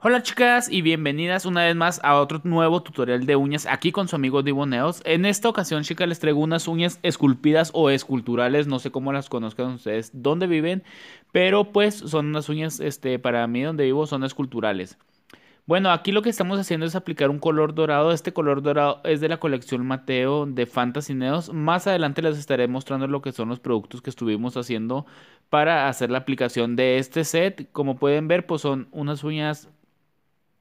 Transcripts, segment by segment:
Hola chicas y bienvenidas una vez más a otro nuevo tutorial de uñas aquí con su amigo Diboneos. En esta ocasión chicas les traigo unas uñas esculpidas o esculturales, no sé cómo las conozcan ustedes, dónde viven, pero pues son unas uñas este, para mí donde vivo son esculturales. Bueno, aquí lo que estamos haciendo es aplicar un color dorado. Este color dorado es de la colección Mateo de Fantasy Neos. Más adelante les estaré mostrando lo que son los productos que estuvimos haciendo para hacer la aplicación de este set. Como pueden ver, pues son unas uñas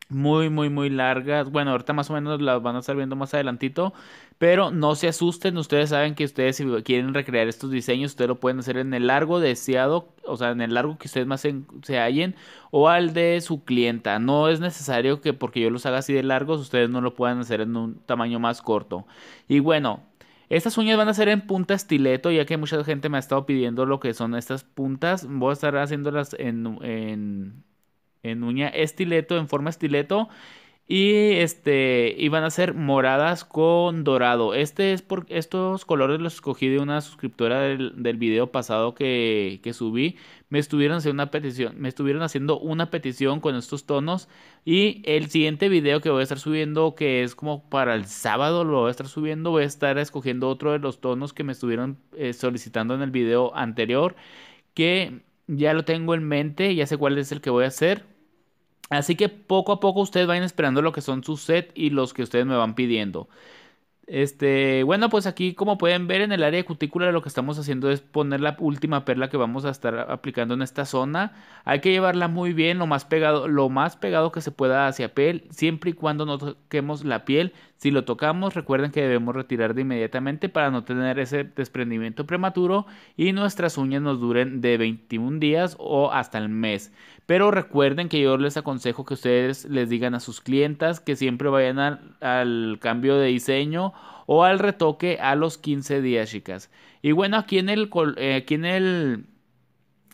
muy, muy, muy largas. Bueno, ahorita más o menos las van a estar viendo más adelantito. Pero no se asusten, ustedes saben que ustedes si quieren recrear estos diseños, ustedes lo pueden hacer en el largo deseado, o sea, en el largo que ustedes más se, hallen, o al de su clienta. No es necesario que porque yo los haga así de largos, ustedes no lo puedan hacer en un tamaño más corto. Y bueno, estas uñas van a ser en punta estileto, ya que mucha gente me ha estado pidiendo lo que son estas puntas. Voy a estar haciéndolas en, en en uña estileto, en forma estileto. Y este iban a ser moradas con dorado. Este es por estos colores los escogí de una suscriptora del, video pasado que, subí. Me estuvieron haciendo una petición. Me estuvieron haciendo una petición con estos tonos. Y el siguiente video que voy a estar subiendo, que es como para el sábado, lo voy a estar subiendo. Voy a estar escogiendo otro de los tonos que me estuvieron eh, solicitando en el video anterior. Que ya lo tengo en mente. Ya sé cuál es el que voy a hacer Así que poco a poco ustedes vayan esperando lo que son sus set y los que ustedes me van pidiendo. Este, bueno, pues aquí como pueden ver en el área de cutícula lo que estamos haciendo es poner la última perla que vamos a estar aplicando en esta zona. Hay que llevarla muy bien, lo más pegado, lo más pegado que se pueda hacia piel, siempre y cuando no toquemos la piel. Si lo tocamos, recuerden que debemos retirar de inmediatamente para no tener ese desprendimiento prematuro y nuestras uñas nos duren de 21 días o hasta el mes. Pero recuerden que yo les aconsejo que ustedes les digan a sus clientas que siempre vayan al, cambio de diseño o al retoque a los 15 días, chicas. Y bueno, aquí en el, eh, en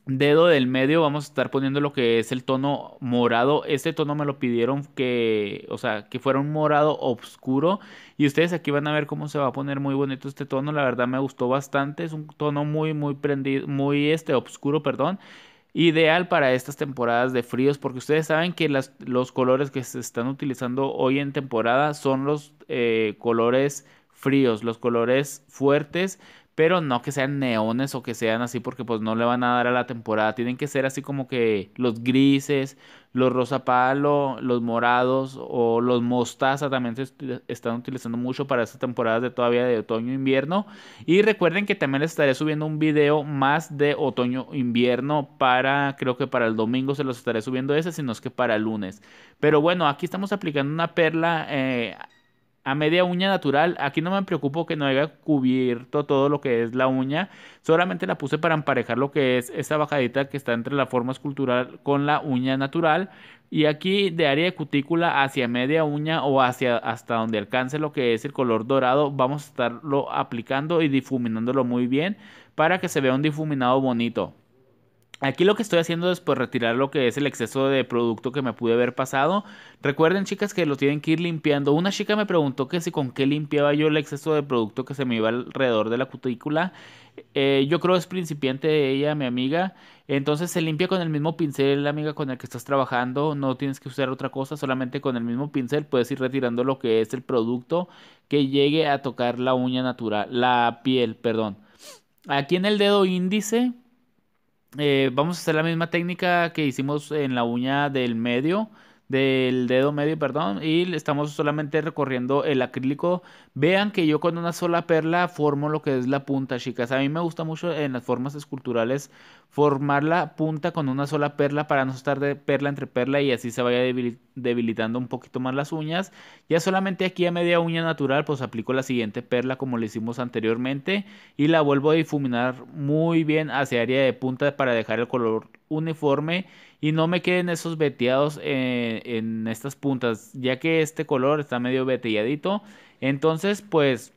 dedo del medio vamos a estar poniendo lo que es el tono morado. Este tono me lo pidieron que, o sea, que fuera un morado oscuro. Y ustedes aquí van a ver cómo se va a poner muy bonito este tono. La verdad me gustó bastante. Es un tono muy, muy prendido, muy este, oscuro, perdón ideal para estas temporadas de fríos porque ustedes saben que los colores que se están utilizando hoy en temporada son los eh, colores fríos, los colores fuertes pero no que sean neones o que sean así porque pues no le van a dar a la temporada. Tienen que ser así como que los grises, los rosa palo, los morados o los mostaza también se están utilizando mucho para estas temporadas de todavía de otoño invierno. Y recuerden que también les estaré subiendo un video más de otoño invierno para creo que para el domingo se los estaré subiendo ese, sino es que para el lunes. Pero bueno, aquí estamos aplicando una perla eh, a media uña natural. Aquí no me preocupo que no haya cubierto todo lo que es la uña. Solamente la puse para emparejar lo que es esa bajadita que está entre la forma escultural con la uña natural. Y aquí de área de cutícula hacia media uña o hacia hasta donde alcance lo que es el color dorado, vamos a estarlo aplicando y difuminándolo muy bien para que se vea un difuminado bonito. Aquí lo que estoy haciendo es pues, retirar lo que es el exceso de producto que me pude haber pasado. Recuerden chicas que lo tienen que ir limpiando. Una chica me preguntó que si con qué limpiaba yo el exceso de producto que se me iba alrededor de la cutícula. Eh, yo creo es principiante de ella, mi amiga. Entonces se limpia con el mismo pincel, amiga, con el que estás trabajando. No tienes que usar otra cosa, solamente con el mismo pincel puedes ir retirando lo que es el producto que llegue a tocar la uña natural, la piel, perdón. Aquí en el dedo índice eh, vamos a hacer la misma técnica que hicimos en la uña del medio, del dedo medio, perdón, y estamos solamente recorriendo el acrílico. Vean que yo con una sola perla formo lo que es la punta, chicas. A mí me gusta mucho en las formas esculturales formar la punta con una sola perla para no estar de perla entre perla y así se vaya debilitando un poquito más las uñas. Ya solamente aquí a media uña natural pues aplico la siguiente perla como le hicimos anteriormente y la vuelvo a difuminar muy bien hacia área de punta para dejar el color uniforme y no me queden esos veteados eh, en estas puntas ya que este color está medio veteadito entonces pues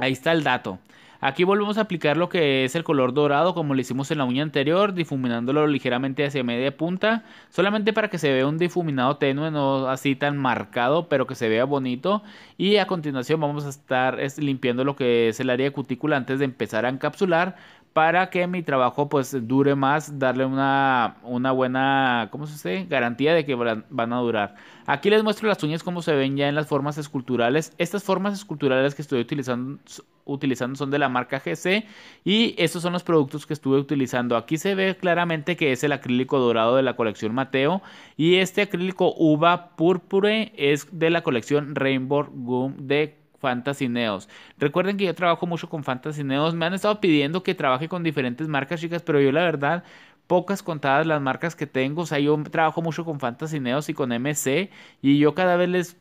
Ahí está el dato. Aquí volvemos a aplicar lo que es el color dorado como lo hicimos en la uña anterior, difuminándolo ligeramente hacia media punta, solamente para que se vea un difuminado tenue, no así tan marcado, pero que se vea bonito. Y a continuación vamos a estar limpiando lo que es el área de cutícula antes de empezar a encapsular para que mi trabajo pues dure más, darle una, una buena, ¿cómo se Garantía de que van a durar. Aquí les muestro las uñas como se ven ya en las formas esculturales. Estas formas esculturales que estoy utilizando, utilizando son de la marca GC y estos son los productos que estuve utilizando. Aquí se ve claramente que es el acrílico dorado de la colección Mateo y este acrílico uva púrpure es de la colección Rainbow Gum de Fantasy Neos. Recuerden que yo trabajo mucho con Fantasy Neos. Me han estado pidiendo que trabaje con diferentes marcas, chicas, pero yo la verdad, pocas contadas las marcas que tengo. O sea, yo trabajo mucho con Fantasy Neos y con MC. Y yo cada vez les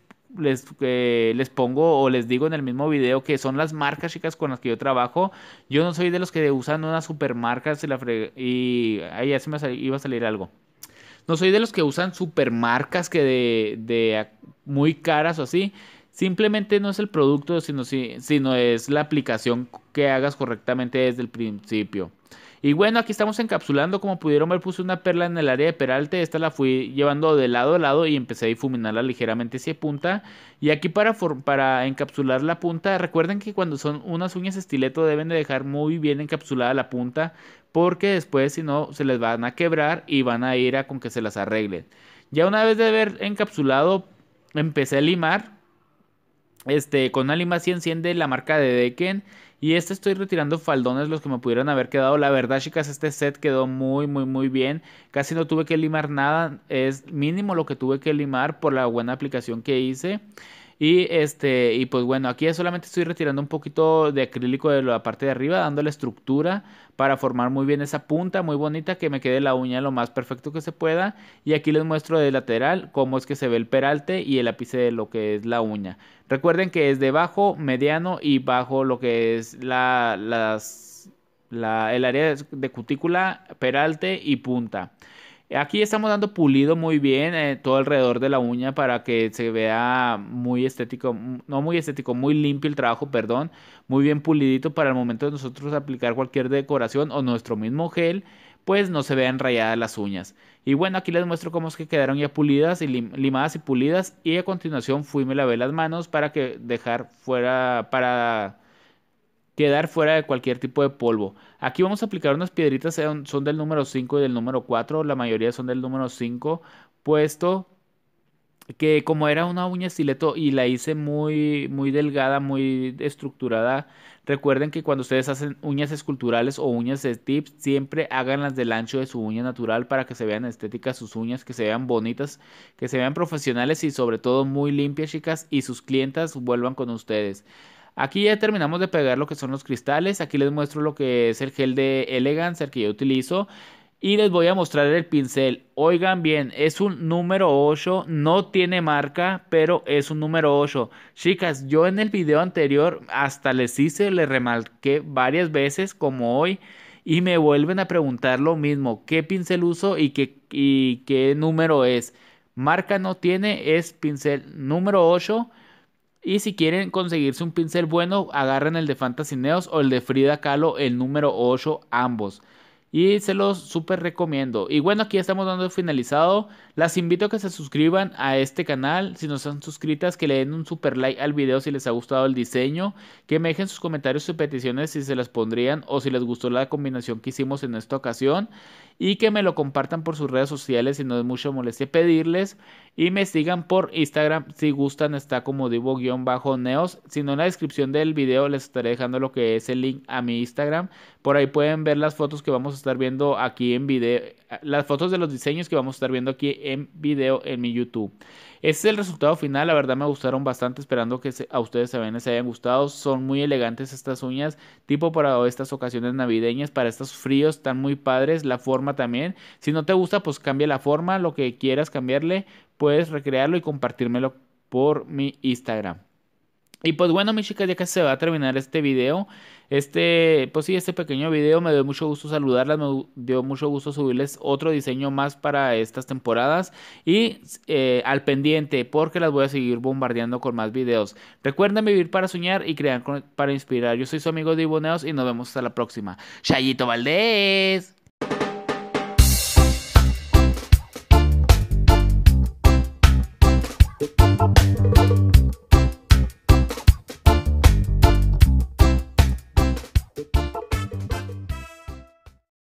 eh, les, pongo o les digo en el mismo video que son las marcas chicas con las que yo trabajo. Yo no soy de los que usan unas supermarcas y y ahí ya se me iba a salir algo. No soy de los que usan supermarcas que de, de muy caras o así. Simplemente no es el producto, sino, sino es la aplicación que hagas correctamente desde el principio. Y bueno, aquí estamos encapsulando. Como pudieron ver, puse una perla en el área de peralte. Esta la fui llevando de lado a lado y empecé a difuminarla ligeramente hacia punta. Y aquí para, para encapsular la punta, recuerden que cuando son unas uñas estileto deben de dejar muy bien encapsulada la punta. Porque después si no se les van a quebrar y van a ir a con que se las arreglen. Ya una vez de haber encapsulado, empecé a limar este, con una lima 100 enciende la marca de Deken. Y este estoy retirando faldones los que me pudieran haber quedado. La verdad, chicas, este set quedó muy, muy, muy bien. Casi no tuve que limar nada. Es mínimo lo que tuve que limar por la buena aplicación que hice. Y este, y pues bueno, aquí solamente estoy retirando un poquito de acrílico de la parte de arriba, dándole estructura para formar muy bien esa punta muy bonita que me quede la uña lo más perfecto que se pueda. Y aquí les muestro de lateral cómo es que se ve el peralte y el ápice de lo que es la uña. Recuerden que es de bajo, mediano y bajo lo que es la, las, la, el área de cutícula, peralte y punta. Aquí estamos dando pulido muy bien eh, todo alrededor de la uña para que se vea muy estético, no muy estético, muy limpio el trabajo, perdón, muy bien pulidito para el momento de nosotros aplicar cualquier decoración o nuestro mismo gel, pues no se vean rayadas las uñas. Y bueno, aquí les muestro cómo es que quedaron ya pulidas y limadas y pulidas y a continuación fui me lavé las manos para que dejar fuera para quedar fuera de cualquier tipo de polvo. Aquí vamos a aplicar unas piedritas, eh, son del número 5 y del número 4, la mayoría son del número 5, puesto que como era una uña estileto y la hice muy, muy delgada, muy estructurada, recuerden que cuando ustedes hacen uñas esculturales o uñas de tips, siempre háganlas del ancho de su uña natural para que se vean estéticas sus uñas, que se vean bonitas, que se vean profesionales y sobre todo muy limpias, chicas, y sus clientas vuelvan con ustedes. Aquí ya terminamos de pegar lo que son los cristales. Aquí les muestro lo que es el gel de Elegance, el que yo utilizo. Y les voy a mostrar el pincel. Oigan bien, es un número 8. No tiene marca, pero es un número 8. Chicas, yo en el video anterior hasta les hice, les remarqué varias veces como hoy. Y me vuelven a preguntar lo mismo. ¿Qué pincel uso y qué, qué número es? Marca no tiene, es pincel número 8 y si quieren conseguirse un pincel bueno, agarren el de Fantasy Neos o el de Frida Kahlo, el número 8, ambos y se los súper recomiendo. Y bueno, aquí estamos dando finalizado. Las invito a que se suscriban a este canal. Si no están suscritas, que le den un super like al video si les ha gustado el diseño. Que me dejen sus comentarios, y peticiones si se las pondrían o si les gustó la combinación que hicimos en esta ocasión. Y que me lo compartan por sus redes sociales si no es mucho molestia pedirles. Y me sigan por Instagram si gustan. Está como divo-neos. Si no en la descripción del video les estaré dejando lo que es el link a mi Instagram por ahí pueden ver las fotos que vamos a estar viendo aquí en video, las fotos de los diseños que vamos a estar viendo aquí en video en mi YouTube. Este es el resultado final, la verdad me gustaron bastante, esperando que a ustedes se les hayan gustado. Son muy elegantes estas uñas, tipo para estas ocasiones navideñas, para estos fríos, están muy padres, la forma también. Si no te gusta, pues cambia la forma, lo que quieras cambiarle, puedes recrearlo y compartírmelo por mi Instagram. Y pues bueno, mis chicas, ya que se va a terminar este video, este, pues sí, este pequeño video me dio mucho gusto saludarlas, me dio mucho gusto subirles otro diseño más para estas temporadas y eh, al pendiente porque las voy a seguir bombardeando con más videos. Recuerden vivir para soñar y crear para inspirar. Yo soy su amigo Diboneos y nos vemos hasta la próxima. Chayito Valdés.